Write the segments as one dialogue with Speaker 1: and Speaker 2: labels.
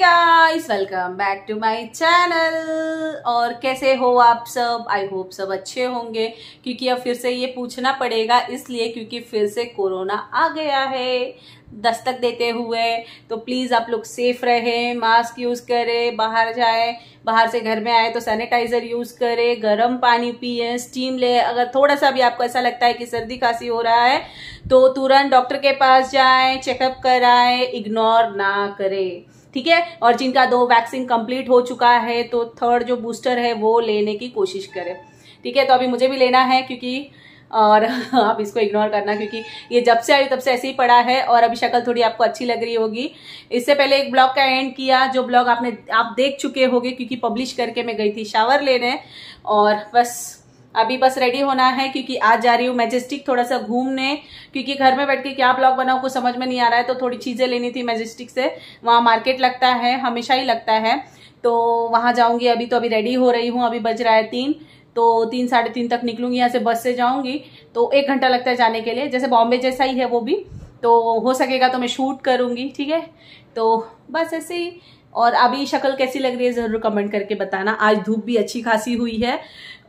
Speaker 1: guys welcome back to my channel और कैसे हो आप सब आई होप सब अच्छे होंगे क्योंकि अब फिर से ये पूछना पड़ेगा इसलिए क्योंकि फिर से कोरोना आ गया है दस्तक देते हुए तो प्लीज़ आप लोग सेफ रहें मास्क यूज़ करें बाहर जाए बाहर से घर में आए तो सैनिटाइज़र यूज़ करें गर्म पानी पिए स्टीम ले अगर थोड़ा सा भी आपको ऐसा लगता है कि सर्दी खांसी हो रहा है तो तुरंत डॉक्टर के पास जाए चेकअप कराए इग्नोर ना करें ठीक है और जिनका दो वैक्सीन कंप्लीट हो चुका है तो थर्ड जो बूस्टर है वो लेने की कोशिश करें ठीक है तो अभी मुझे भी लेना है क्योंकि और आप इसको इग्नोर करना क्योंकि ये जब से आई तब से ऐसे ही पड़ा है और अभी शक्ल थोड़ी आपको अच्छी लग रही होगी इससे पहले एक ब्लॉग का एंड किया जो ब्लॉग आपने आप देख चुके होंगे क्योंकि पब्लिश करके मैं गई थी शावर लेने और बस अभी बस रेडी होना है क्योंकि आज जा रही हूँ मैजेस्टिक थोड़ा सा घूमने क्योंकि घर में बैठ के क्या ब्लॉग बनाऊ कुछ समझ में नहीं आ रहा है तो थोड़ी चीज़ें लेनी थी मैजेस्टिक से वहाँ मार्केट लगता है हमेशा ही लगता है तो वहाँ जाऊँगी अभी तो अभी रेडी हो रही हूँ अभी बज रहा है तीन तो तीन साढ़े तीन तक निकलूंगी यहाँ से बस से जाऊँगी तो एक घंटा लगता है जाने के लिए जैसे बॉम्बे जैसा ही है वो भी तो हो सकेगा तो मैं शूट करूँगी ठीक है तो बस ऐसे ही और अभी शक्ल कैसी लग रही है ज़रूर कमेंट करके बताना आज धूप भी अच्छी खासी हुई है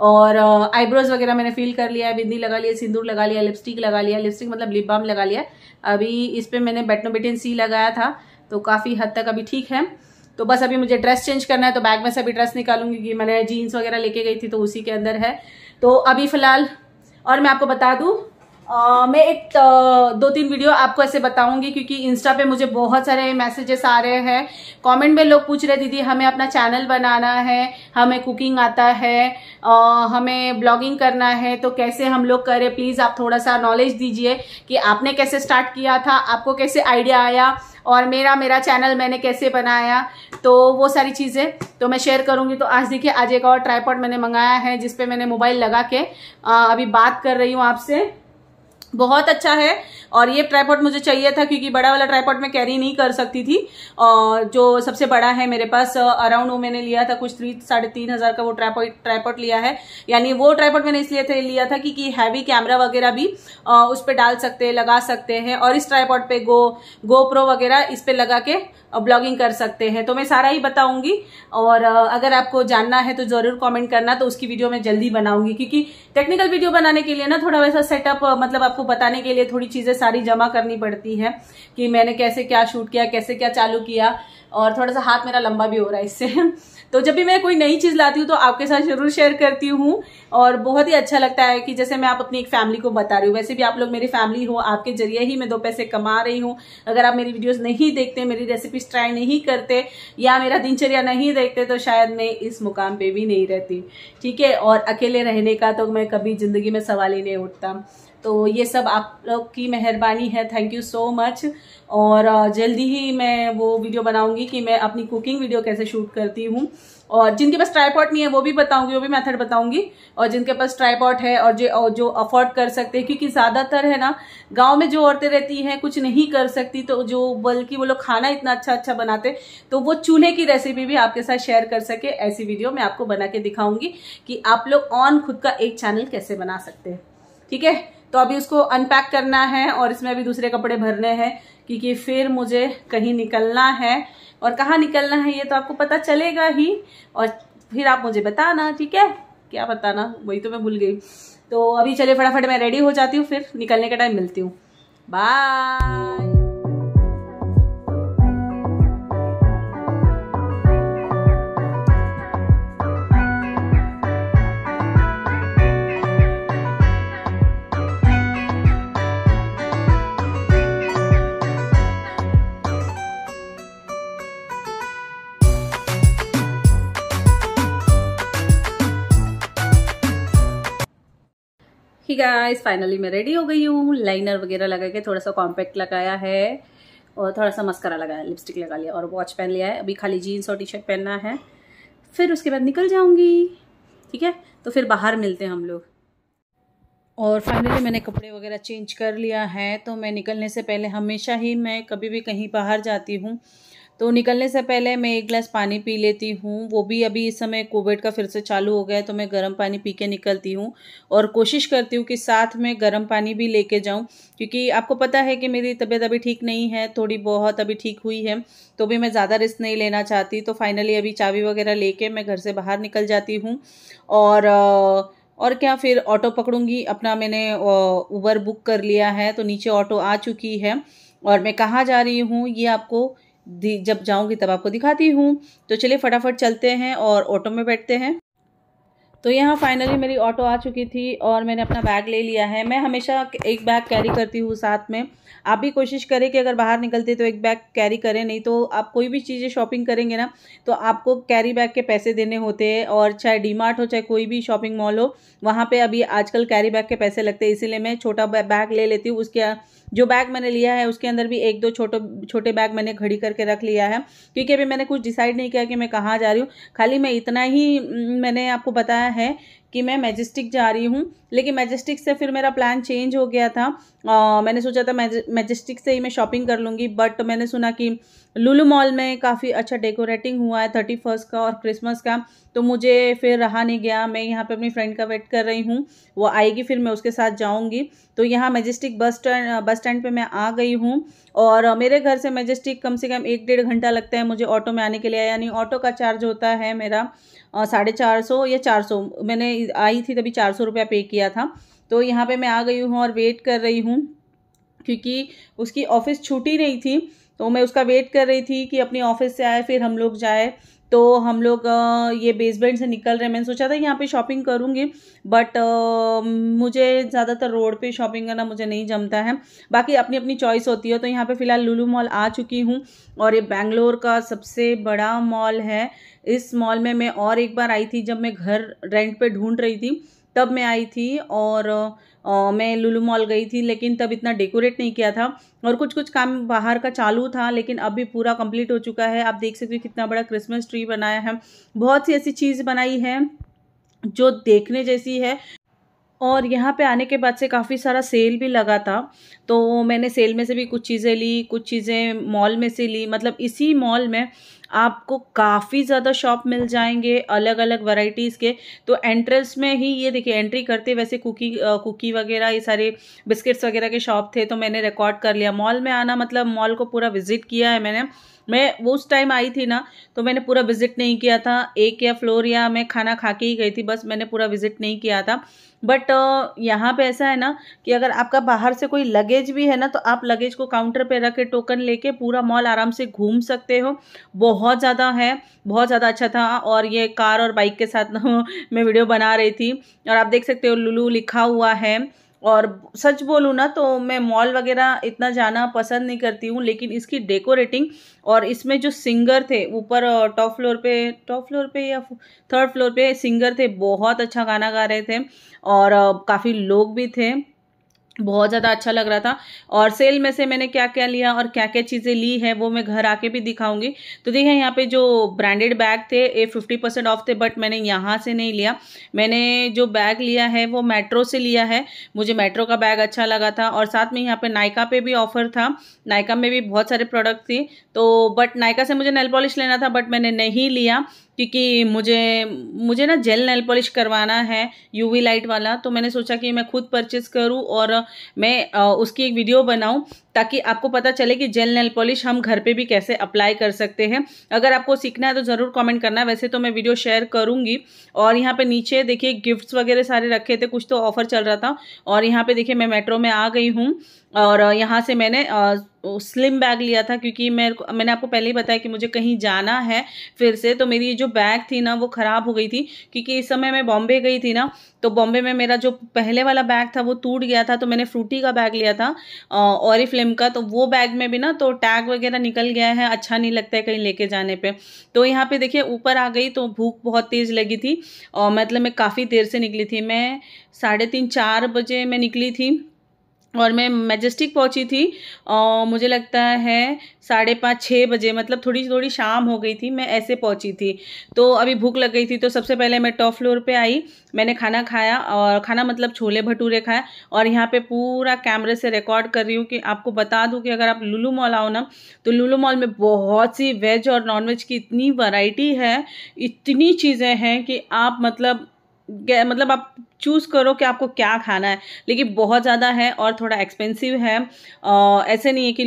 Speaker 1: और आईब्रोज uh, वगैरह मैंने फिल कर लिया है बिंदी लगा लिया सिंदूर लगा लिया लिपस्टिक लगा लिया लिपस्टिक मतलब लिप बाम लगा लिया अभी इस पर मैंने बेटनोबेटिन सी लगाया था तो काफ़ी हद तक अभी ठीक है तो बस अभी मुझे ड्रेस चेंज करना है तो बैग में से अभी ड्रेस निकालूंगी कि मैंने जीन्स वगैरह लेके गई थी तो उसी के अंदर है तो अभी फ़िलहाल और मैं आपको बता दूँ मैं एक दो तीन वीडियो आपको ऐसे बताऊंगी क्योंकि इंस्टा पे मुझे बहुत सारे मैसेजेस आ रहे हैं कमेंट में लोग पूछ रहे दीदी हमें अपना चैनल बनाना है हमें कुकिंग आता है आ, हमें ब्लॉगिंग करना है तो कैसे हम लोग करें प्लीज़ आप थोड़ा सा नॉलेज दीजिए कि आपने कैसे स्टार्ट किया था आपको कैसे आइडिया आया और मेरा मेरा चैनल मैंने कैसे बनाया तो वो सारी चीज़ें तो मैं शेयर करूंगी तो आज देखिए आज एक और ट्राईपॉड मैंने मंगाया है जिसपे मैंने मोबाइल लगा के आ, अभी बात कर रही हूँ आपसे बहुत अच्छा है और ये ट्राईपॉड मुझे चाहिए था क्योंकि बड़ा वाला ट्राईपॉड मैं कैरी नहीं कर सकती थी और जो सबसे बड़ा है मेरे पास अराउंड वो मैंने लिया था कुछ थ्री साढ़े तीन हज़ार का वो ट्राईपॉड ट्राईपॉड लिया है यानी वो ट्राईपॉड मैंने इसलिए थे लिया था कि, हैवी कैमरा वगैरह भी आ, उस पर डाल सकते हैं लगा सकते हैं और इस ट्राईपॉड पे गो गो प्रो वगैरह इस पर लगा के ब्लॉगिंग कर सकते हैं तो मैं सारा ही बताऊंगी और अगर आपको जानना है तो ज़रूर कमेंट करना तो उसकी वीडियो मैं जल्दी बनाऊंगी क्योंकि टेक्निकल वीडियो बनाने के लिए ना थोड़ा वैसा सेटअप मतलब आपको बताने के लिए थोड़ी चीज़ें सारी जमा करनी पड़ती हैं कि मैंने कैसे क्या शूट किया कैसे क्या चालू किया और थोड़ा सा हाथ मेरा लंबा भी हो रहा है इससे तो जब भी मैं कोई नई चीज़ लाती हूँ तो आपके साथ जरूर शेयर करती हूँ और बहुत ही अच्छा लगता है कि जैसे मैं आप अपनी एक फैमिली को बता रही हूँ वैसे भी आप लोग मेरी फैमिली हो आपके जरिए ही मैं दो पैसे कमा रही हूँ अगर आप मेरी वीडियोस नहीं देखते मेरी रेसिपीज ट्राई नहीं करते या मेरा दिनचर्या नहीं देखते तो शायद मैं इस मुकाम पर भी नहीं रहती ठीक है और अकेले रहने का तो मैं कभी ज़िंदगी में सवाल ही नहीं उठता तो ये सब आप लोग की मेहरबानी है थैंक यू सो मच और जल्दी ही मैं वो वीडियो बनाऊंगी कि मैं अपनी कुकिंग वीडियो कैसे शूट करती हूँ और जिनके पास ट्राईपॉट नहीं है वो भी बताऊंगी वो भी मेथड बताऊंगी और जिनके पास ट्राईपॉट है और जो जो अफोर्ड कर सकते हैं क्योंकि ज़्यादातर है ना गांव में जो औरतें रहती हैं कुछ नहीं कर सकती तो जो बल्कि वो लोग खाना इतना अच्छा अच्छा बनाते तो वो चूल्हे की रेसिपी भी आपके साथ शेयर कर सके ऐसी वीडियो मैं आपको बना के दिखाऊंगी कि आप लोग ऑन खुद का एक चैनल कैसे बना सकते हैं ठीक है तो अभी उसको अनपैक करना है और इसमें अभी दूसरे कपड़े भरने हैं क्योंकि फिर मुझे कहीं निकलना है और कहाँ निकलना है ये तो आपको पता चलेगा ही और फिर आप मुझे बताना ठीक है क्या बताना वही तो मैं भूल गई तो अभी चलिए फटाफट मैं रेडी हो जाती हूँ फिर निकलने का टाइम मिलती हूँ बाय गाइस फाइनली मैं रेडी हो गई हूँ लाइनर वगैरह लगा के थोड़ा सा कॉम्पैक्ट लगाया है और थोड़ा सा मस्करा लगाया लिपस्टिक लगा लिया और वॉच पहन लिया है अभी खाली जीन्स और टी शर्ट पहनना है फिर उसके बाद निकल जाऊँगी ठीक है तो फिर बाहर मिलते हैं हम लोग और फाइनली मैंने कपड़े वगैरह चेंज कर लिया है तो मैं निकलने से पहले हमेशा ही मैं कभी भी कहीं बाहर जाती हूँ तो निकलने से पहले मैं एक गिलास पानी पी लेती हूँ वो भी अभी इस समय कोविड का फिर से चालू हो गया है तो मैं गर्म पानी पी के निकलती हूँ और कोशिश करती हूँ कि साथ में गर्म पानी भी लेके जाऊँ क्योंकि आपको पता है कि मेरी तबीयत अभी ठीक नहीं है थोड़ी बहुत अभी ठीक हुई है तो भी मैं ज़्यादा रिस्क नहीं लेना चाहती तो फाइनली अभी चाबी वगैरह ले मैं घर से बाहर निकल जाती हूँ और और क्या फिर ऑटो पकड़ूंगी अपना मैंने उबर बुक कर लिया है तो नीचे ऑटो आ चुकी है और मैं कहाँ जा रही हूँ ये आपको जब जाऊँगी तब आपको दिखाती हूँ तो चलिए फटाफट चलते हैं और ऑटो में बैठते हैं तो यहाँ फाइनली मेरी ऑटो आ चुकी थी और मैंने अपना बैग ले लिया है मैं हमेशा एक बैग कैरी करती हूँ साथ में आप भी कोशिश करें कि अगर बाहर निकलते तो एक बैग कैरी करें नहीं तो आप कोई भी चीज़ें शॉपिंग करेंगे ना तो आपको कैरी बैग के पैसे देने होते हैं और चाहे डी मार्ट हो चाहे कोई भी शॉपिंग मॉल हो वहाँ पर अभी आजकल कैरी बैग के पैसे लगते हैं इसीलिए मैं छोटा बैग ले लेती हूँ उसके जो बैग मैंने लिया है उसके अंदर भी एक दो छोटे छोटे बैग मैंने घड़ी करके रख लिया है क्योंकि अभी मैंने कुछ डिसाइड नहीं किया कि मैं कहाँ जा रही हूँ खाली मैं इतना ही मैंने आपको बताया है कि मैं मैजेस्टिक जा रही हूँ लेकिन मैजेस्टिक से फिर मेरा प्लान चेंज हो गया था आ, मैंने सोचा था मैजेस्टिक से ही मैं शॉपिंग कर लूँगी बट मैंने सुना कि लुलू मॉल में काफ़ी अच्छा डेकोरेटिंग हुआ है थर्टी फर्स्ट का और क्रिसमस का तो मुझे फिर रहा नहीं गया मैं यहाँ पे अपनी फ्रेंड का वेट कर रही हूँ वो आएगी फिर मैं उसके साथ जाऊँगी तो यहाँ Majestic bus stand bus stand पर मैं आ गई हूँ और मेरे घर से मेजेस्टिक कम से कम एक डेढ़ घंटा लगता है मुझे ऑटो में आने के लिए यानी ऑटो का चार्ज होता है मेरा साढ़े चार सौ या चार सौ मैंने आई थी तभी चार सौ रुपया पे किया था तो यहाँ पे मैं आ गई हूँ और वेट कर रही हूँ क्योंकि उसकी ऑफ़िस छूटी नहीं थी तो मैं उसका वेट कर रही थी कि अपनी ऑफिस से आए फिर हम लोग जाए तो हम लोग ये बेसमेंट से निकल रहे हैं मैंने सोचा था यहाँ पे शॉपिंग करूँगी बट मुझे ज़्यादातर रोड पे शॉपिंग करना मुझे नहीं जमता है बाकी अपनी अपनी चॉइस होती है तो यहाँ पे फ़िलहाल लुलू मॉल आ चुकी हूँ और ये बैंगलोर का सबसे बड़ा मॉल है इस मॉल में मैं और एक बार आई थी जब मैं घर रेंट पर ढूँढ रही थी तब मैं आई थी और मैं लुलू मॉल गई थी लेकिन तब इतना डेकोरेट नहीं किया था और कुछ कुछ काम बाहर का चालू था लेकिन अब भी पूरा कंप्लीट हो चुका है आप देख सकते हो कितना बड़ा क्रिसमस ट्री बनाया है बहुत सी ऐसी चीज़ बनाई है जो देखने जैसी है और यहाँ पे आने के बाद से काफ़ी सारा सेल भी लगा था तो मैंने सेल में से भी कुछ चीज़ें ली कुछ चीज़ें मॉल में से ली मतलब इसी मॉल में आपको काफ़ी ज़्यादा शॉप मिल जाएंगे अलग अलग वैरायटीज़ के तो एंट्रेंस में ही ये देखिए एंट्री करते वैसे कुकी कुकी वगैरह ये सारे बिस्किट्स वगैरह के शॉप थे तो मैंने रिकॉर्ड कर लिया मॉल में आना मतलब मॉल को पूरा विज़िट किया है मैंने मैं वो उस टाइम आई थी ना तो मैंने पूरा विज़िट नहीं किया था एक या फ्लोर या मैं खाना खा के ही गई थी बस मैंने पूरा विज़िट नहीं किया था बट यहाँ पे ऐसा है ना कि अगर आपका बाहर से कोई लगे लगेज भी है ना तो आप लगेज को काउंटर पे रख के टोकन लेके पूरा मॉल आराम से घूम सकते हो बहुत ज़्यादा है बहुत ज़्यादा अच्छा था और ये कार और बाइक के साथ मैं वीडियो बना रही थी और आप देख सकते हो लुलू लिखा हुआ है और सच बोलूँ ना तो मैं मॉल वगैरह इतना जाना पसंद नहीं करती हूँ लेकिन इसकी डेकोरेटिंग और इसमें जो सिंगर थे ऊपर टॉप फ्लोर पे टॉप फ्लोर पे या थर्ड फ्लोर पे सिंगर थे बहुत अच्छा गाना गा रहे थे और काफ़ी लोग भी थे बहुत ज़्यादा अच्छा लग रहा था और सेल में से मैंने क्या क्या लिया और क्या क्या चीज़ें ली है वो मैं घर आके भी दिखाऊंगी तो देखिए यहाँ पे जो ब्रांडेड बैग थे ये फिफ्टी परसेंट ऑफ थे बट मैंने यहाँ से नहीं लिया मैंने जो बैग लिया है वो मेट्रो से लिया है मुझे मेट्रो का बैग अच्छा लगा था और साथ में यहाँ पर नायका पे भी ऑफ़र था नायका में भी बहुत सारे प्रोडक्ट थे तो बट नायका से मुझे नल पॉलिश लेना था बट मैंने नहीं लिया क्योंकि मुझे मुझे ना जेल नेल पॉलिश करवाना है यूवी लाइट वाला तो मैंने सोचा कि मैं खुद परचेज़ करूँ और मैं उसकी एक वीडियो बनाऊँ ताकि आपको पता चले कि जेल नेल पॉलिश हम घर पे भी कैसे अप्लाई कर सकते हैं अगर आपको सीखना है तो ज़रूर कमेंट करना वैसे तो मैं वीडियो शेयर करूँगी और यहाँ पर नीचे देखिए गिफ्ट्स वगैरह सारे रखे थे कुछ तो ऑफर चल रहा था और यहाँ पर देखिए मैं मेट्रो में आ गई हूँ और यहाँ से मैंने स्लिम बैग लिया था क्योंकि मैं मैंने आपको पहले ही बताया कि मुझे कहीं जाना है फिर से तो मेरी जो बैग थी ना वो ख़राब हो गई थी क्योंकि इस समय मैं बॉम्बे गई थी ना तो बॉम्बे में मेरा जो पहले वाला बैग था वो टूट गया था तो मैंने फ्रूटी का बैग लिया था और फ्लिम का तो वो बैग में भी ना तो टैग वगैरह निकल गया है अच्छा नहीं लगता है कहीं लेके जाने पर तो यहाँ पर देखिए ऊपर आ गई तो भूख बहुत तेज़ लगी थी और मतलब मैं काफ़ी देर से निकली थी मैं साढ़े तीन चार बजे मैं निकली थी और मैं मैजेस्टिक पहुंची थी और मुझे लगता है साढ़े पाँच छः बजे मतलब थोड़ी थोड़ी शाम हो गई थी मैं ऐसे पहुंची थी तो अभी भूख लग गई थी तो सबसे पहले मैं टॉप फ्लोर पे आई मैंने खाना खाया और खाना मतलब छोले भटूरे खाए और यहाँ पे पूरा कैमरे से रिकॉर्ड कर रही हूँ कि आपको बता दूँ कि अगर आप लुलू मॉल आओ ना तो लुलू मॉल में बहुत सी वेज और नॉन की इतनी वराइटी है इतनी चीज़ें हैं कि आप मतलब मतलब आप चूज़ करो कि आपको क्या खाना है लेकिन बहुत ज़्यादा है और थोड़ा एक्सपेंसिव है आ, ऐसे नहीं है कि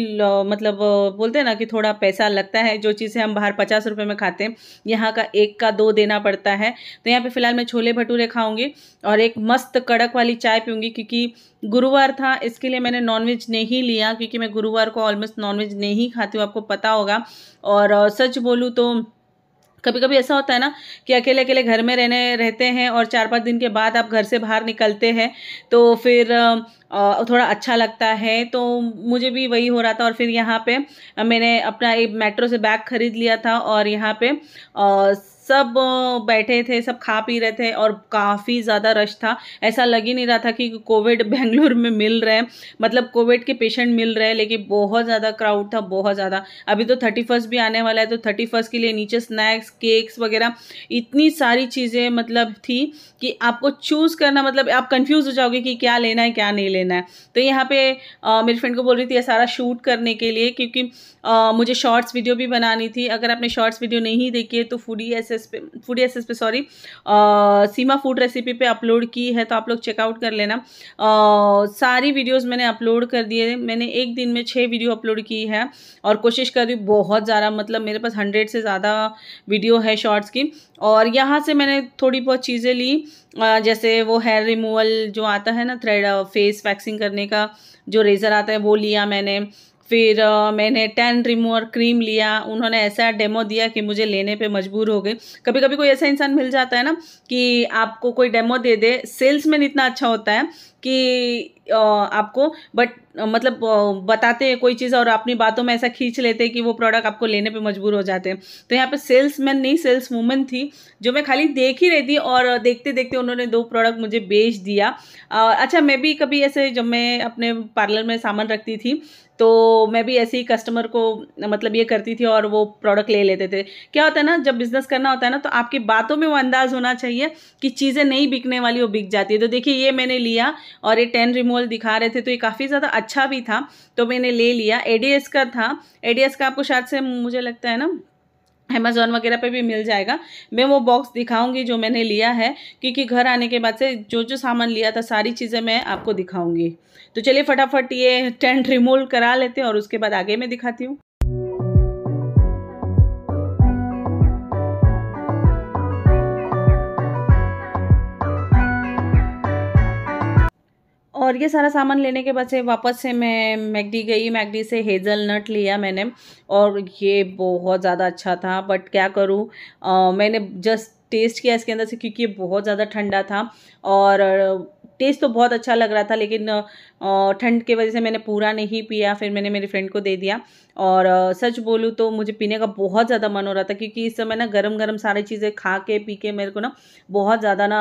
Speaker 1: मतलब बोलते हैं ना कि थोड़ा पैसा लगता है जो चीज़ें हम बाहर पचास रुपए में खाते हैं यहाँ का एक का दो देना पड़ता है तो यहाँ पे फ़िलहाल मैं छोले भटूरे खाऊंगी और एक मस्त कड़क वाली चाय पीऊँगी क्योंकि गुरुवार था इसके लिए मैंने नॉनवेज नहीं लिया क्योंकि मैं गुरुवार को ऑलमोस्ट नॉनवेज नहीं खाती हूँ आपको पता होगा और सच बोलूँ तो कभी कभी ऐसा होता है ना कि अकेले अकेले घर में रहने रहते हैं और चार पाँच दिन के बाद आप घर से बाहर निकलते हैं तो फिर थोड़ा अच्छा लगता है तो मुझे भी वही हो रहा था और फिर यहाँ पे मैंने अपना एक मेट्रो से बैग ख़रीद लिया था और यहाँ पे सब बैठे थे सब खा पी रहे थे और काफ़ी ज़्यादा रश था ऐसा लग ही नहीं रहा था कि कोविड बेंगलुरु में मिल रहे हैं मतलब कोविड के पेशेंट मिल रहे हैं लेकिन बहुत ज़्यादा क्राउड था बहुत ज़्यादा अभी तो थर्टी फर्स्ट भी आने वाला है तो थर्टी फर्स्ट के लिए नीचे स्नैक्स केक्स वगैरह इतनी सारी चीज़ें मतलब थी कि आपको चूज़ करना मतलब आप कन्फ्यूज़ हो जाओगे कि क्या लेना है क्या नहीं लेना है तो यहाँ पे मेरी फ्रेंड को बोल रही थी ये सारा शूट करने के लिए क्योंकि आ, मुझे शॉर्ट्स वीडियो भी बनानी थी अगर आपने शॉर्ट्स वीडियो नहीं देखी है तो फूडी ऐसे एसेस पे फूडी एसेस पे सॉरी सीमा फूड रेसिपी पे अपलोड की है तो आप लोग चेकआउट कर लेना आ, सारी वीडियोस मैंने अपलोड कर दिए मैंने एक दिन में छः वीडियो अपलोड की है और कोशिश कर रही हूँ बहुत ज़्यादा मतलब मेरे पास हंड्रेड से ज़्यादा वीडियो है शॉर्ट्स की और यहाँ से मैंने थोड़ी बहुत चीज़ें ली जैसे वो हेयर रिमूवल जो आता है ना थ्रेड फेस वैक्सिंग करने का जो रेज़र आता है वो लिया मैंने फिर मैंने टैन रिमूवर क्रीम लिया उन्होंने ऐसा डेमो दिया कि मुझे लेने पे मजबूर हो गई कभी कभी कोई ऐसा इंसान मिल जाता है ना कि आपको कोई डेमो दे दे सेल्समैन इतना अच्छा होता है कि आपको बट मतलब बताते हैं कोई चीज़ और अपनी बातों में ऐसा खींच लेते हैं कि वो प्रोडक्ट आपको लेने पे मजबूर हो जाते हैं तो यहाँ पे सेल्समैन नहीं सेल्स वूमन थी जो मैं खाली देख ही रही थी और देखते देखते उन्होंने दो प्रोडक्ट मुझे बेच दिया अच्छा मैं भी कभी ऐसे जब मैं अपने पार्लर में सामान रखती थी तो मैं भी ऐसे ही कस्टमर को मतलब ये करती थी और वो प्रोडक्ट ले लेते थे क्या होता है ना जब बिज़नेस करना होता है ना तो आपकी बातों में वो अंदाज़ होना चाहिए कि चीज़ें नहीं बिकने वाली वो बिक जाती है तो देखिए ये मैंने लिया और ये टेन रिमूवल मॉल दिखा रहे थे तो ये काफ़ी ज़्यादा अच्छा भी था तो मैंने ले लिया एडीएस का था एडीएस का आपको शायद से मुझे लगता है ना अमेज़ोन वगैरह पे भी मिल जाएगा मैं वो बॉक्स दिखाऊंगी जो मैंने लिया है क्योंकि घर आने के बाद से जो जो सामान लिया था सारी चीज़ें मैं आपको दिखाऊंगी तो चलिए फटाफट ये टेंट रिमूव करा लेते हैं और उसके बाद आगे मैं दिखाती हूँ और ये सारा सामान लेने के बाद से वापस से मैं मैगडी गई मैगडी से हेज़ल नट लिया मैंने और ये बहुत ज़्यादा अच्छा था बट क्या करूँ मैंने जस्ट टेस्ट किया इसके अंदर से क्योंकि ये बहुत ज़्यादा ठंडा था और टेस्ट तो बहुत अच्छा लग रहा था लेकिन और ठंड के वजह से मैंने पूरा नहीं पिया फिर मैंने मेरे फ्रेंड को दे दिया और सच बोलूँ तो मुझे पीने का बहुत ज़्यादा मन हो रहा था क्योंकि इस समय ना गर्म गर्म सारी चीज़ें खा के पी के मेरे को ना बहुत ज़्यादा ना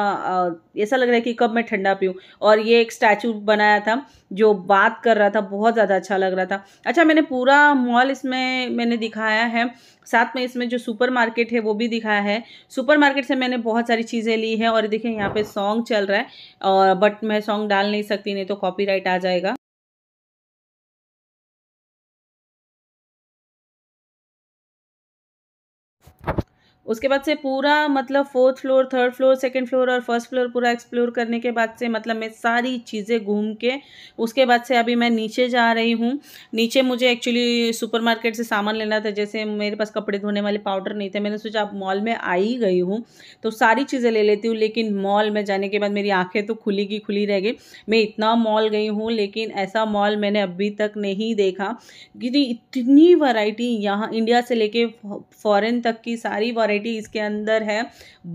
Speaker 1: ऐसा लग रहा है कि कब मैं ठंडा पीऊँ और ये एक स्टैचू बनाया था जो बात कर रहा था बहुत ज़्यादा अच्छा लग रहा था अच्छा मैंने पूरा मॉल इसमें मैंने दिखाया है साथ में इसमें जो सुपर मार्केट है वो भी दिखाया है सुपर मार्केट से मैंने बहुत सारी चीज़ें ली हैं और देखिए यहाँ पे सॉन्ग चल रहा है और बट मैं सॉन्ग डाल नहीं सकती नहीं तो कॉपीराइट आ जाएगा उसके बाद से पूरा मतलब fourth floor third floor second floor और फर्स्ट फ्लोर पूरा एक्सप्लोर करने के बाद से मतलब मैं सारी चीज़ें घूम के उसके बाद से अभी मैं नीचे जा रही हूँ नीचे मुझे एक्चुअली सुपरमार्केट से सामान लेना था जैसे मेरे पास कपड़े धोने वाले पाउडर नहीं थे मैंने सोचा अब मॉल में आ ही गई हूँ तो सारी चीज़ें ले लेती हूँ लेकिन मॉल में जाने के बाद मेरी आँखें तो खुली की खुली रह गई मैं इतना मॉल गई हूँ लेकिन ऐसा मॉल मैंने अभी तक नहीं देखा क्योंकि इतनी वराइटी यहाँ इंडिया से लेके फॉरन तक की सारी वराइटी वैरायटी इसके अंदर है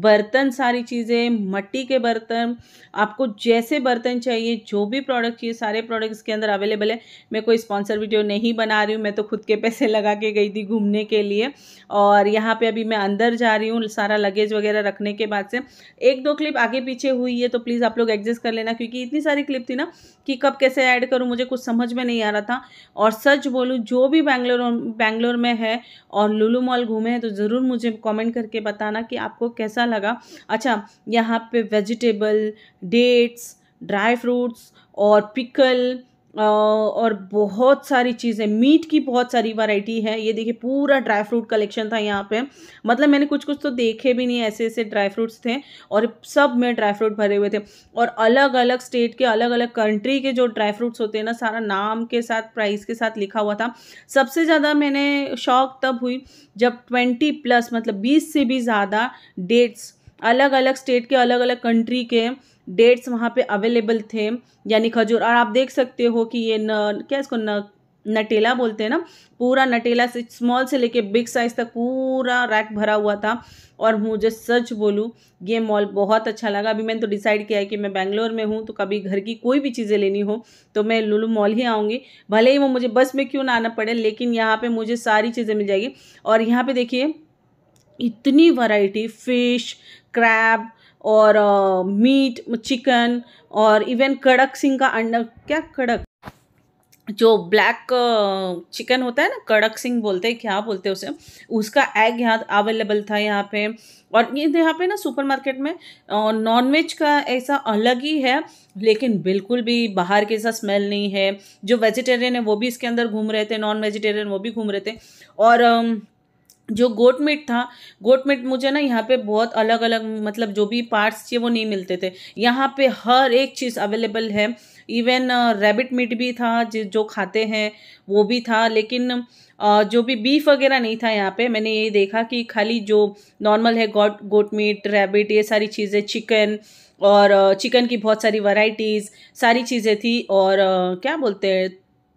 Speaker 1: बर्तन सारी चीज़ें मट्टी के बर्तन आपको जैसे बर्तन चाहिए जो भी प्रोडक्ट चाहिए सारे प्रोडक्ट्स के अंदर अवेलेबल है मैं कोई स्पॉन्सर वीडियो नहीं बना रही हूँ मैं तो खुद के पैसे लगा के गई थी घूमने के लिए और यहाँ पर अभी मैं अंदर जा रही हूँ सारा लगेज वगैरह रखने के बाद से एक दो क्लिप आगे पीछे हुई है तो प्लीज़ आप लोग एडजस्ट कर लेना क्योंकि इतनी सारी क्लिप थी ना कि कब कैसे ऐड करूँ मुझे कुछ समझ में नहीं आ रहा था और सच बोलूँ जो भी बैंगलोर बैंगलोर में है और लुलू मॉल घूमे हैं तो ज़रूर मुझे कॉमेंट कमेंट करके बताना कि आपको कैसा लगा अच्छा यहाँ पे वेजिटेबल डेट्स ड्राई फ्रूट्स और पिकल और बहुत सारी चीज़ें मीट की बहुत सारी वैरायटी है ये देखिए पूरा ड्राई फ्रूट कलेक्शन था यहाँ पे मतलब मैंने कुछ कुछ तो देखे भी नहीं ऐसे ऐसे ड्राई फ्रूट्स थे और सब में ड्राई फ्रूट भरे हुए थे और अलग अलग स्टेट के अलग अलग कंट्री के जो ड्राई फ्रूट्स होते हैं ना सारा नाम के साथ प्राइस के साथ लिखा हुआ था सबसे ज़्यादा मैंने शौक तब हुई जब ट्वेंटी प्लस मतलब बीस से भी ज़्यादा डेट्स अलग अलग स्टेट के अलग अलग कंट्री के डेट्स वहाँ पे अवेलेबल थे यानी खजूर और आप देख सकते हो कि ये न क्या इसको न नटेला बोलते हैं ना पूरा नटेला से स्मॉल से लेके बिग साइज़ तक पूरा रैक भरा हुआ था और मुझे सच बोलूँ ये मॉल बहुत अच्छा लगा अभी मैंने तो डिसाइड किया है कि मैं बैंगलोर में हूँ तो कभी घर की कोई भी चीज़ें लेनी हो तो मैं लुलू मॉल ही आऊँगी भले ही वो मुझे बस में क्यों ना आना पड़े लेकिन यहाँ पर मुझे सारी चीज़ें मिल जाएगी और यहाँ पर देखिए इतनी वराइटी फ़िश क्रैब और मीट चिकन और इवन कड़क सिंह का अंडा क्या कड़क जो ब्लैक चिकन होता है ना कड़क सिंह बोलते हैं क्या बोलते हैं उसे उसका एग यहाँ अवेलेबल था यहाँ पे और ये यहाँ पे ना सुपरमार्केट में नॉनवेज का ऐसा अलग ही है लेकिन बिल्कुल भी बाहर के ऐसा स्मेल नहीं है जो वेजिटेरियन है वो भी इसके अंदर घूम रहे थे नॉन वेजिटेरियन वो भी घूम रहे थे और जो गोट मीट था गोट मीट मुझे ना यहाँ पे बहुत अलग अलग मतलब जो भी पार्ट्स थे वो नहीं मिलते थे यहाँ पे हर एक चीज़ अवेलेबल है इवन रैबिट मीट भी था जो खाते हैं वो भी था लेकिन uh, जो भी बीफ वगैरह नहीं था यहाँ पे मैंने ये देखा कि खाली जो नॉर्मल है गोट गोट मीट रैबिट ये सारी चीज़ें चिकन और चिकन uh, की बहुत सारी वराइटीज़ सारी चीज़ें थी और uh, क्या बोलते हैं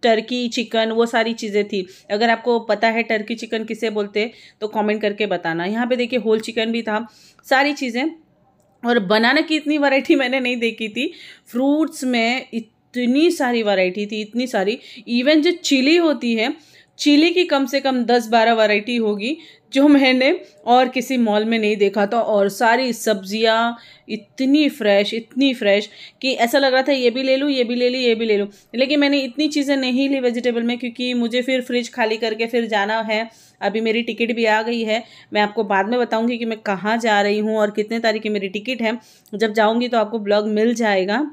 Speaker 1: टर्की चिकन वो सारी चीज़ें थी अगर आपको पता है टर्की चिकन किसे बोलते तो कमेंट करके बताना यहाँ पे देखिए होल चिकन भी था सारी चीज़ें और बनाना की इतनी वैरायटी मैंने नहीं देखी थी फ्रूट्स में इतनी सारी वैरायटी थी इतनी सारी इवन जो चिली होती है चिली की कम से कम दस बारह वैरायटी होगी जो मैंने और किसी मॉल में नहीं देखा था और सारी सब्जियां इतनी फ्रेश इतनी फ्रेश कि ऐसा लग रहा था ये भी ले लूँ ये भी ले लूँ ये भी ले लूँ लेकिन मैंने इतनी चीज़ें नहीं ली वेजिटेबल में क्योंकि मुझे फिर फ्रिज खाली करके फिर जाना है अभी मेरी टिकट भी आ गई है मैं आपको बाद में बताऊँगी कि मैं कहाँ जा रही हूँ और कितने तारीख की मेरी टिकट है जब जाऊँगी तो आपको ब्लॉग मिल जाएगा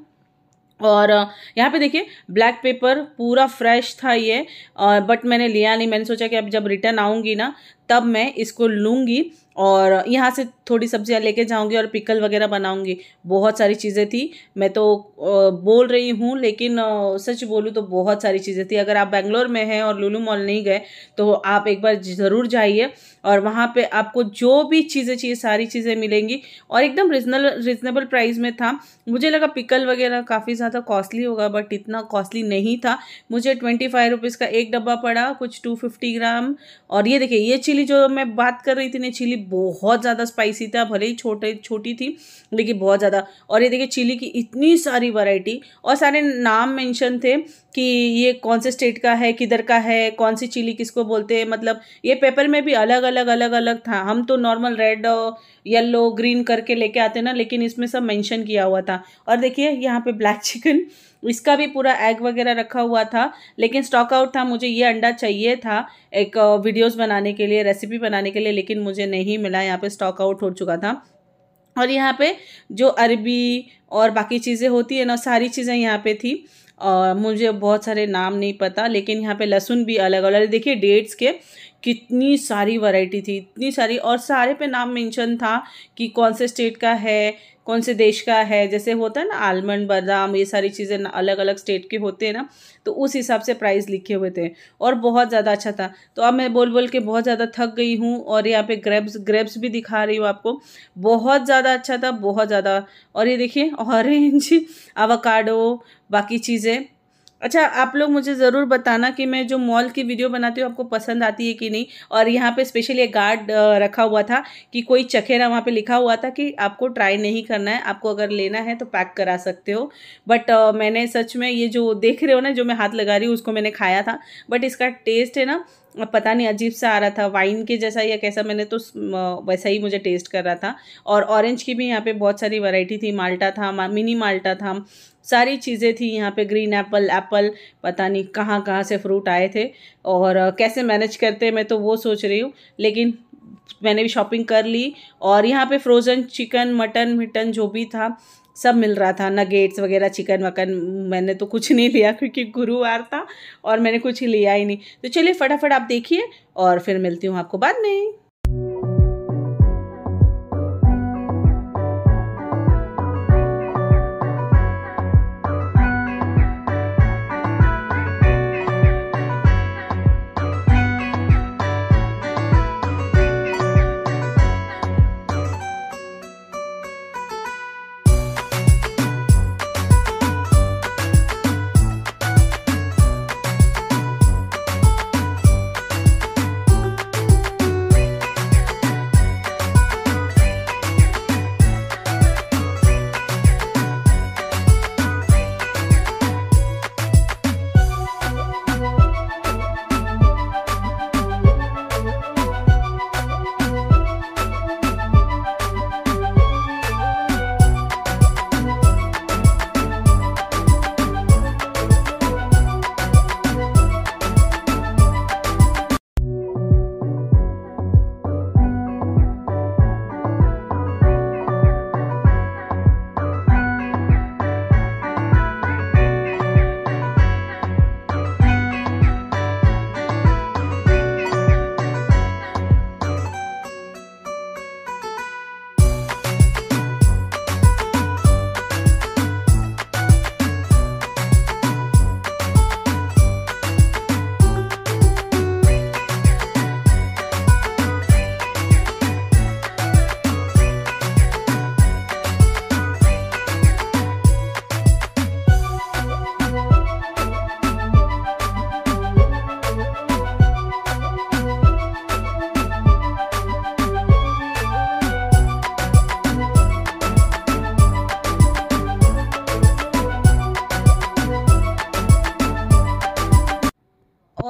Speaker 1: और यहाँ पे देखिए ब्लैक पेपर पूरा फ्रेश था ये बट मैंने लिया नहीं मैंने सोचा कि अब जब रिटर्न आऊँगी ना तब मैं इसको लूँगी और यहाँ से थोड़ी सब्जियाँ लेके जाऊँगी और पिकल वगैरह बनाऊँगी बहुत सारी चीज़ें थी मैं तो बोल रही हूँ लेकिन सच बोलूँ तो बहुत सारी चीज़ें थी अगर आप बेंगलोर में हैं और लुलू मॉल नहीं गए तो आप एक बार ज़रूर जाइए और वहाँ पे आपको जो भी चीज़ें चाहिए सारी चीज़ें मिलेंगी और एकदम रिजनल रिजनेबल प्राइस में था मुझे लगा पिकल वगैरह काफ़ी ज़्यादा कॉस्टली होगा बट इतना कॉस्टली नहीं था मुझे ट्वेंटी फाइव रुपीज़ का एक डब्बा पड़ा कुछ टू फिफ्टी ग्राम और ये देखिए ये चिली जो मैं बात कर रही थी ना चिली बहुत ज़्यादा स्पाइसी था भले ही छोटे छोटी थी लेकिन बहुत ज़्यादा और ये देखिए चिली की इतनी सारी वैरायटी और सारे नाम मेंशन थे कि ये कौन से स्टेट का है किधर का है कौन सी चिली किसको बोलते हैं मतलब ये पेपर में भी अलग अलग अलग अलग था हम तो नॉर्मल रेड येल्लो ग्रीन करके लेके आते ना लेकिन इसमें सब मैंशन किया हुआ था और देखिए यहाँ पे ब्लैक चिकन इसका भी पूरा एग वगैरह रखा हुआ था लेकिन स्टॉक आउट था मुझे ये अंडा चाहिए था एक वीडियोस बनाने के लिए रेसिपी बनाने के लिए लेकिन मुझे नहीं मिला यहाँ पे स्टॉक आउट हो चुका था और यहाँ पे जो अरबी और बाकी चीज़ें होती है ना सारी चीज़ें यहाँ पे थी और मुझे बहुत सारे नाम नहीं पता लेकिन यहाँ पे लहसुन भी अलग अलग देखिए डेट्स के कितनी सारी वैरायटी थी इतनी सारी और सारे पे नाम मेंशन था कि कौन से स्टेट का है कौन से देश का है जैसे होता है ना आलमंड बादाम ये सारी चीज़ें अलग अलग स्टेट के होते हैं ना तो उस हिसाब से प्राइस लिखे हुए थे और बहुत ज़्यादा अच्छा था तो अब मैं बोल बोल के बहुत ज़्यादा थक गई हूँ और यहाँ पे ग्रेप्स ग्रेप्स भी दिखा रही हूँ आपको बहुत ज़्यादा अच्छा था बहुत ज़्यादा और ये देखिए ऑरेंज अवाकाडो बाकी चीज़ें अच्छा आप लोग मुझे ज़रूर बताना कि मैं जो मॉल की वीडियो बनाती हूँ आपको पसंद आती है कि नहीं और यहाँ पे स्पेशल ये गार्ड रखा हुआ था कि कोई चखेरा वहाँ पे लिखा हुआ था कि आपको ट्राई नहीं करना है आपको अगर लेना है तो पैक करा सकते हो बट uh, मैंने सच में ये जो देख रहे हो ना जो मैं हाथ लगा रही हूँ उसको मैंने खाया था बट इसका टेस्ट है ना अब पता नहीं अजीब सा आ रहा था वाइन के जैसा या कैसा मैंने तो वैसा ही मुझे टेस्ट कर रहा था और ऑरेंज की भी यहाँ पे बहुत सारी वैरायटी थी माल्टा था मिनी माल्टा था सारी चीज़ें थी यहाँ पे ग्रीन एप्पल एप्पल पता नहीं कहाँ कहाँ से फ्रूट आए थे और कैसे मैनेज करते मैं तो वो सोच रही हूँ लेकिन मैंने भी शॉपिंग कर ली और यहाँ पे फ्रोज़न चिकन मटन मिटन जो भी था सब मिल रहा था नगेट्स वगैरह चिकन वकन मैंने तो कुछ नहीं लिया क्योंकि गुरुवार था और मैंने कुछ लिया ही नहीं तो चलिए फटाफट आप देखिए और फिर मिलती हूँ आपको बाद में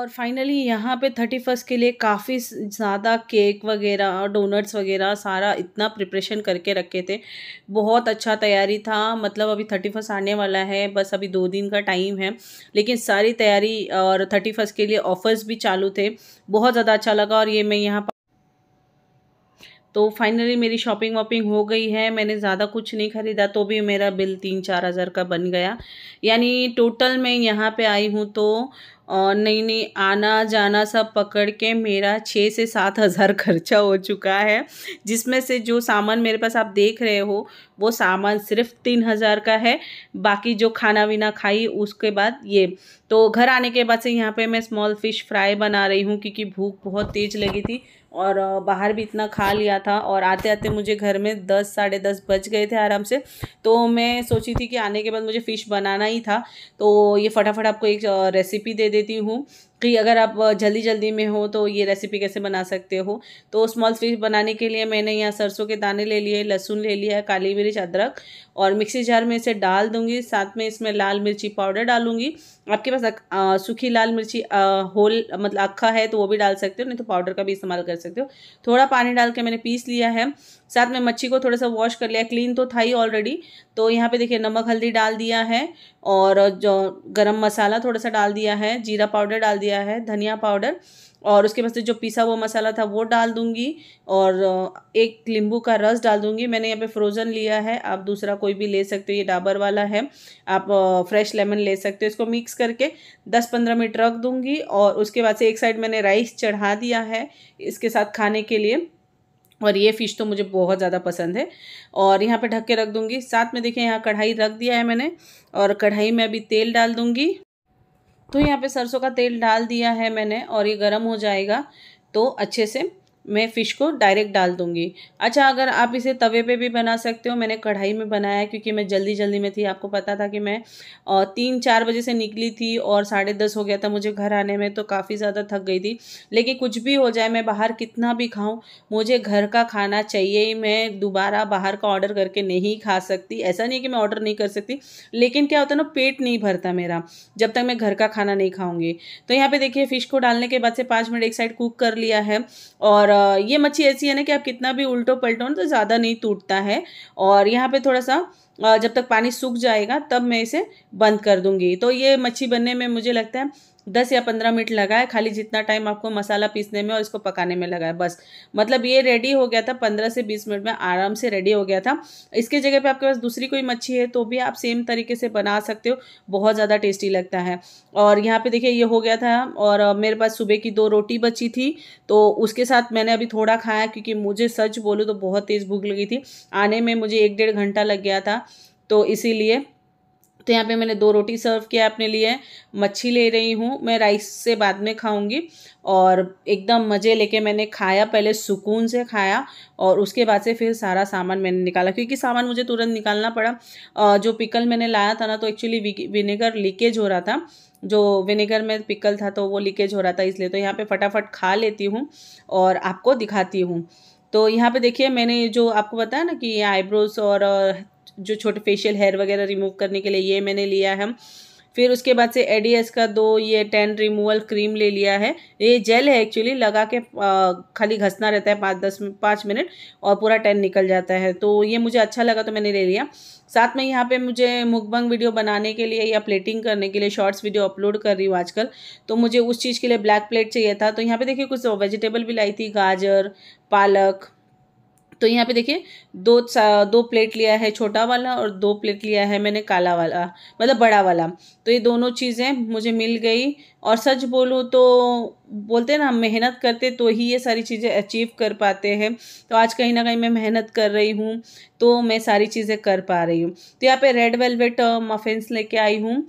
Speaker 1: और फाइनली यहाँ पे थर्टी फर्स्ट के लिए काफ़ी ज़्यादा केक वगैरह और डोनट्स वगैरह सारा इतना प्रिपरेशन करके रखे थे बहुत अच्छा तैयारी था मतलब अभी थर्टी फर्स्ट आने वाला है बस अभी दो दिन का टाइम है लेकिन सारी तैयारी और थर्टी फर्स्ट के लिए ऑफ़र्स भी चालू थे बहुत ज़्यादा अच्छा लगा और ये मैं यहाँ तो फाइनली मेरी शॉपिंग वॉपिंग हो गई है मैंने ज़्यादा कुछ नहीं ख़रीदा तो भी मेरा बिल तीन चार हज़ार का बन गया यानी टोटल मैं यहाँ पे आई हूँ तो और नहीं नहीं आना जाना सब पकड़ के मेरा छः से सात हज़ार खर्चा हो चुका है जिसमें से जो सामान मेरे पास आप देख रहे हो वो सामान सिर्फ तीन हज़ार का है बाकी जो खाना वीना खाई उसके बाद ये तो घर आने के बाद से यहाँ पे मैं स्मॉल फ़िश फ्राई बना रही हूँ क्योंकि भूख बहुत तेज़ लगी थी और बाहर भी इतना खा लिया था और आते आते मुझे घर में दस साढ़े दस बज गए थे आराम से तो मैं सोची थी कि आने के बाद मुझे फ़िश बनाना ही था तो ये फटाफट आपको एक रेसिपी दे देती हूँ कि अगर आप जल्दी जल्दी में हो तो ये रेसिपी कैसे बना सकते हो तो स्मॉल फिश बनाने के लिए मैंने यहाँ सरसों के दाने ले लिए लहसुन ले लिया है काली मिर्च अदरक और मिक्सी जार में इसे डाल दूँगी साथ में इसमें लाल मिर्ची पाउडर डालूँगी आपके पास सूखी लाल मिर्ची होल मतलब आखा है तो वो भी डाल सकते हो नहीं तो पाउडर का भी इस्तेमाल कर सकते हो थोड़ा पानी डाल के मैंने पीस लिया है साथ में मच्छी को थोड़ा सा वॉश कर लिया क्लीन तो था ही ऑलरेडी तो यहाँ पे देखिए नमक हल्दी डाल दिया है और जो गरम मसाला थोड़ा सा डाल दिया है जीरा पाउडर डाल दिया है धनिया पाउडर और उसके बाद जो पिसा हुआ मसाला था वो डाल दूंगी और एक नींबू का रस डाल दूंगी मैंने यहाँ पे फ्रोज़न लिया है आप दूसरा कोई भी ले सकते हो ये डाबर वाला है आप फ्रेश लेमन ले सकते हो इसको मिक्स करके दस पंद्रह मिनट रख दूंगी और उसके बाद से एक साइड मैंने राइस चढ़ा दिया है इसके साथ खाने के लिए और ये फ़िश तो मुझे बहुत ज़्यादा पसंद है और यहाँ पे ढक के रख दूँगी साथ में देखिए यहाँ कढ़ाई रख दिया है मैंने और कढ़ाई में अभी तेल डाल दूँगी तो यहाँ पे सरसों का तेल डाल दिया है मैंने और ये गर्म हो जाएगा तो अच्छे से मैं फ़िश को डायरेक्ट डाल दूँगी अच्छा अगर आप इसे तवे पे भी बना सकते हो मैंने कढ़ाई में बनाया क्योंकि मैं जल्दी जल्दी में थी आपको पता था कि मैं तीन चार बजे से निकली थी और साढ़े दस हो गया था मुझे घर आने में तो काफ़ी ज़्यादा थक गई थी लेकिन कुछ भी हो जाए मैं बाहर कितना भी खाऊँ मुझे घर का खाना चाहिए ही मैं दोबारा बाहर का ऑर्डर करके नहीं खा सकती ऐसा नहीं कि मैं ऑर्डर नहीं कर सकती लेकिन क्या होता ना पेट नहीं भरता मेरा जब तक मैं घर का खाना नहीं खाऊँगी तो यहाँ पर देखिए फ़िश को डालने के बाद से पाँच मिनट एक साइड कुक कर लिया है और ये मच्छी ऐसी है ना कि आप कितना भी उल्टो पलटो तो ज़्यादा नहीं टूटता है और यहाँ पे थोड़ा सा जब तक पानी सूख जाएगा तब मैं इसे बंद कर दूंगी तो ये मच्छी बनने में मुझे लगता है दस या पंद्रह मिनट लगा है खाली जितना टाइम आपको मसाला पीसने में और इसको पकाने में लगा है बस मतलब ये रेडी हो गया था पंद्रह से बीस मिनट में आराम से रेडी हो गया था इसके जगह पे आपके पास दूसरी कोई मच्छी है तो भी आप सेम तरीके से बना सकते हो बहुत ज़्यादा टेस्टी लगता है और यहाँ पर देखिए ये हो गया था और मेरे पास सुबह की दो रोटी बची थी तो उसके साथ मैंने अभी थोड़ा खाया क्योंकि मुझे सच बोलूँ तो बहुत तेज़ भूख लगी थी आने में मुझे एक डेढ़ घंटा लग गया था तो इसीलिए तो यहाँ पे मैंने दो रोटी सर्व किया अपने लिए मच्छी ले रही हूँ मैं राइस से बाद में खाऊंगी और एकदम मज़े लेके मैंने खाया पहले सुकून से खाया और उसके बाद से फिर सारा सामान मैंने निकाला क्योंकि सामान मुझे तुरंत निकालना पड़ा जो पिकल मैंने लाया था ना तो एक्चुअली विनेगर लीकेज हो रहा था जो विनेगर में पिकल था तो वो लीकेज हो रहा था इसलिए तो यहाँ पर फटाफट खा लेती हूँ और आपको दिखाती हूँ तो यहाँ पे देखिए मैंने जो आपको बताया ना कि आईब्रोज और जो छोटे फेशियल हेयर वगैरह रिमूव करने के लिए ये मैंने लिया है फिर उसके बाद से एडीएस का दो ये टेन रिमूवल क्रीम ले लिया है ये जेल है एक्चुअली लगा के खाली घसना रहता है पाँच दस पाँच मिनट और पूरा टेन निकल जाता है तो ये मुझे अच्छा लगा तो मैंने ले लिया साथ में यहाँ पे मुझे मुकबंग वीडियो बनाने के लिए या प्लेटिंग करने के लिए शॉर्ट्स वीडियो अपलोड कर रही हूँ आजकल तो मुझे उस चीज़ के लिए ब्लैक प्लेट चाहिए था तो यहाँ पर देखिए कुछ वेजिटेबल भी लाई थी गाजर पालक तो यहाँ पे देखिए दो दो प्लेट लिया है छोटा वाला और दो प्लेट लिया है मैंने काला वाला मतलब बड़ा वाला तो ये दोनों चीज़ें मुझे मिल गई और सच बोलूँ तो बोलते हैं ना हम मेहनत करते तो ही ये सारी चीज़ें अचीव कर पाते हैं तो आज कहीं ना कहीं मैं मेहनत कर रही हूँ तो मैं सारी चीज़ें कर पा रही हूँ तो यहाँ पे रेड वेलवेट मफिन्स लेके आई हूँ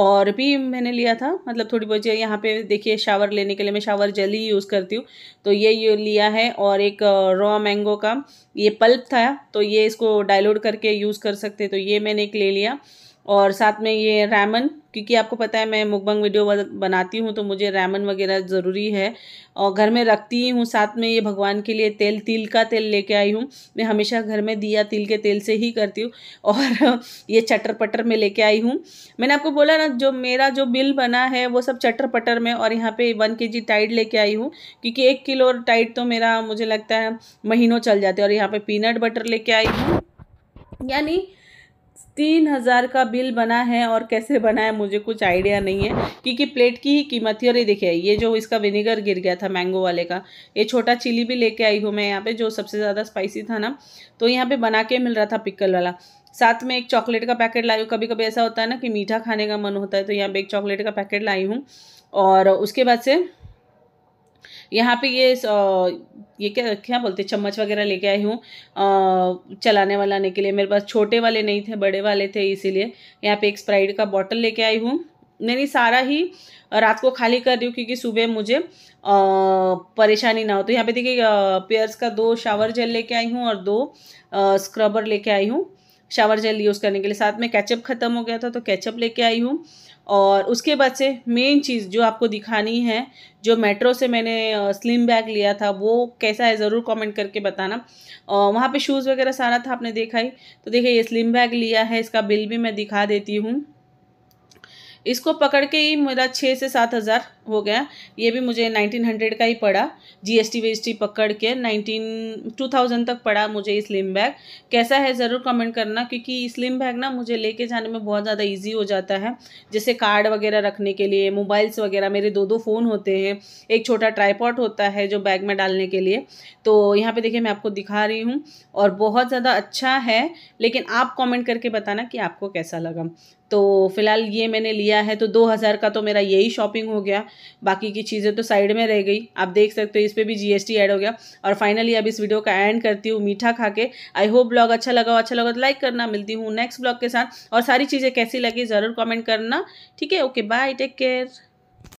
Speaker 1: और भी मैंने लिया था मतलब थोड़ी बहुत यहाँ पे देखिए शावर लेने के लिए मैं शावर जल ही यूज़ करती हूँ तो ये ये लिया है और एक रॉ मैंगो का ये पल्प था तो ये इसको डायलोड करके यूज़ कर सकते तो ये मैंने एक ले लिया और साथ में ये रैमन क्योंकि आपको पता है मैं मुकबंग वीडियो बनाती हूँ तो मुझे रैमन वगैरह ज़रूरी है और घर में रखती ही हूँ साथ में ये भगवान के लिए तेल तिल का तेल लेके आई हूँ मैं हमेशा घर में दिया तिल के तेल से ही करती हूँ और ये चटर पटर में लेके आई हूँ मैंने आपको बोला ना जो मेरा जो बिल बना है वो सब चटर पटर में और यहाँ पर वन के जी टाइड लेके आई हूँ क्योंकि एक किलो टाइड तो मेरा मुझे लगता है महीनों चल जाते और यहाँ पर पीनट बटर लेके आई हूँ यानी तीन हज़ार का बिल बना है और कैसे बना है मुझे कुछ आइडिया नहीं है क्योंकि प्लेट की ही कीमत थी और ये देखिए ये जो इसका विनेगर गिर गया था मैंगो वाले का ये छोटा चिली भी लेके आई हूँ मैं यहाँ पे जो सबसे ज़्यादा स्पाइसी था ना तो यहाँ पे बना के मिल रहा था पिकल वाला साथ में एक चॉकलेट का पैकेट लाई हूँ कभी कभी ऐसा होता है ना कि मीठा खाने का मन होता है तो यहाँ पर एक चॉकलेट का पैकेट लाई हूँ और उसके बाद से यहाँ पे ये ये क्या क्या बोलते चम्मच वगैरह लेके आई हूँ चलाने वालाने के लिए मेरे पास छोटे वाले नहीं थे बड़े वाले थे इसीलिए यहाँ पे एक स्प्राइड का बॉटल लेके आई हूँ मैंने सारा ही रात को खाली कर रही हूँ क्योंकि सुबह मुझे परेशानी ना हो तो यहाँ पे देखिए पेयर्स का दो शावर जेल लेके आई हूँ और दो स्क्रबर लेके आई हूँ शावर जेल यूज़ करने के लिए साथ में कैचअप ख़त्म हो गया था तो कैचअप लेके आई हूँ और उसके बाद से मेन चीज़ जो आपको दिखानी है जो मेट्रो से मैंने स्लिम बैग लिया था वो कैसा है ज़रूर कमेंट करके बताना और वहाँ पे शूज़ वगैरह सारा था आपने देखा ही तो देखिए ये स्लिम बैग लिया है इसका बिल भी मैं दिखा देती हूँ इसको पकड़ के ही मेरा छः से सात हज़ार हो गया ये भी मुझे 1900 का ही पड़ा जीएसटी वीएसटी पकड़ के 19 2000 तक पड़ा मुझे स्लिम बैग कैसा है ज़रूर कमेंट करना क्योंकि स्लिम बैग ना मुझे लेके जाने में बहुत ज़्यादा इजी हो जाता है जैसे कार्ड वगैरह रखने के लिए मोबाइल्स वगैरह मेरे दो दो फ़ोन होते हैं एक छोटा ट्राईपॉट होता है जो बैग में डालने के लिए तो यहाँ पर देखिए मैं आपको दिखा रही हूँ और बहुत ज़्यादा अच्छा है लेकिन आप कॉमेंट करके बताना कि आपको कैसा लगा तो फ़िलहाल ये मैंने लिया है तो दो हज़ार का तो मेरा यही शॉपिंग हो गया बाकी की चीज़ें तो साइड में रह गई आप देख सकते हो इस पर भी जीएसटी ऐड हो गया और फाइनली अब इस वीडियो का एंड करती हूँ मीठा खा के आई होप ब्लॉग अच्छा लगा हो अच्छा लगा तो लाइक करना मिलती हूँ नेक्स्ट ब्लॉग के साथ और सारी चीज़ें कैसी लगी ज़रूर कॉमेंट करना ठीक है ओके बाय टेक केयर